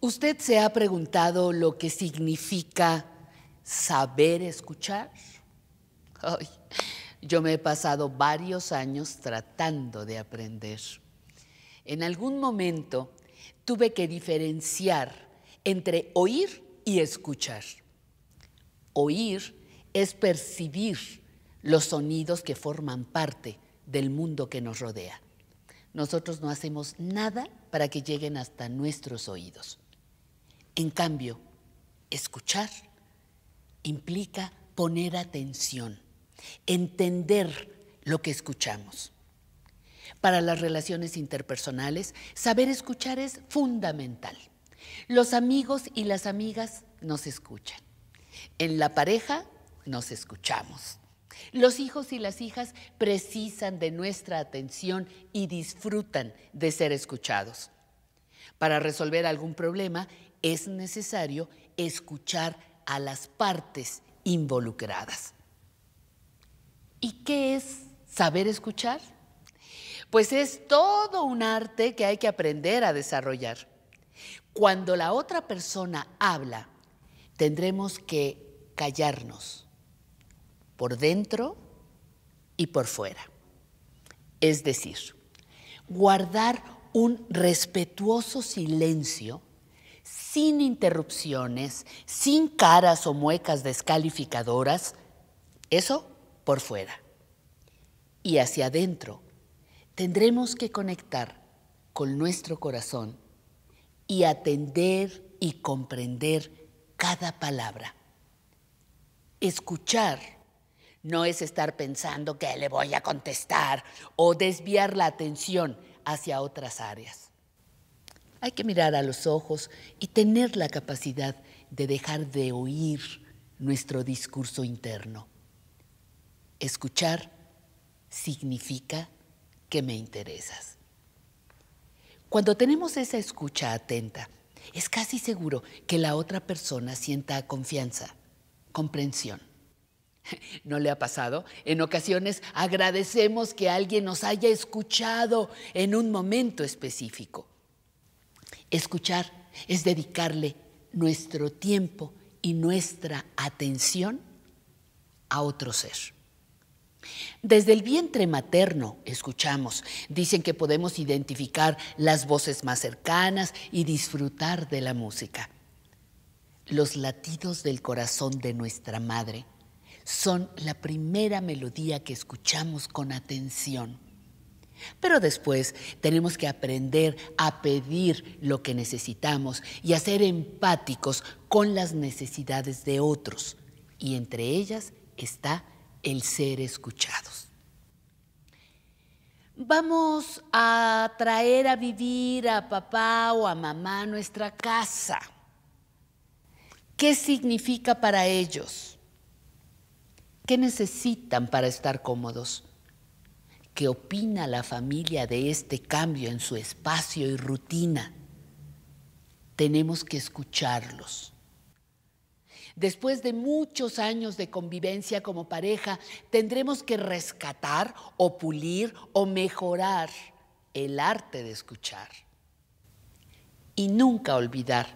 ¿Usted se ha preguntado lo que significa saber escuchar? yo me he pasado varios años tratando de aprender. En algún momento tuve que diferenciar entre oír y escuchar. Oír es percibir los sonidos que forman parte del mundo que nos rodea. Nosotros no hacemos nada para que lleguen hasta nuestros oídos. En cambio, escuchar implica poner atención, entender lo que escuchamos. Para las relaciones interpersonales, saber escuchar es fundamental. Los amigos y las amigas nos escuchan. En la pareja nos escuchamos. Los hijos y las hijas precisan de nuestra atención y disfrutan de ser escuchados. Para resolver algún problema, es necesario escuchar a las partes involucradas. ¿Y qué es saber escuchar? Pues es todo un arte que hay que aprender a desarrollar. Cuando la otra persona habla, tendremos que callarnos por dentro y por fuera. Es decir, guardar un respetuoso silencio sin interrupciones, sin caras o muecas descalificadoras, eso por fuera. Y hacia adentro tendremos que conectar con nuestro corazón y atender y comprender cada palabra. Escuchar no es estar pensando que le voy a contestar o desviar la atención hacia otras áreas. Hay que mirar a los ojos y tener la capacidad de dejar de oír nuestro discurso interno. Escuchar significa que me interesas. Cuando tenemos esa escucha atenta, es casi seguro que la otra persona sienta confianza, comprensión. ¿No le ha pasado? En ocasiones agradecemos que alguien nos haya escuchado en un momento específico. Escuchar es dedicarle nuestro tiempo y nuestra atención a otro ser. Desde el vientre materno escuchamos, dicen que podemos identificar las voces más cercanas y disfrutar de la música. Los latidos del corazón de nuestra madre son la primera melodía que escuchamos con atención. Pero después tenemos que aprender a pedir lo que necesitamos y a ser empáticos con las necesidades de otros. Y entre ellas está el ser escuchados. Vamos a traer a vivir a papá o a mamá a nuestra casa. ¿Qué significa para ellos? ¿Qué necesitan para estar cómodos? ¿Qué opina la familia de este cambio en su espacio y rutina? Tenemos que escucharlos. Después de muchos años de convivencia como pareja, tendremos que rescatar o pulir o mejorar el arte de escuchar. Y nunca olvidar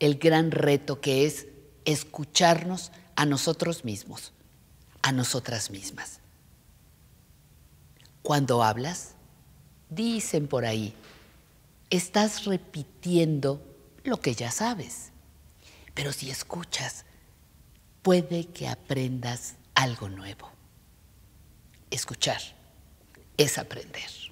el gran reto que es escucharnos a nosotros mismos, a nosotras mismas cuando hablas, dicen por ahí, estás repitiendo lo que ya sabes. Pero si escuchas, puede que aprendas algo nuevo. Escuchar es aprender.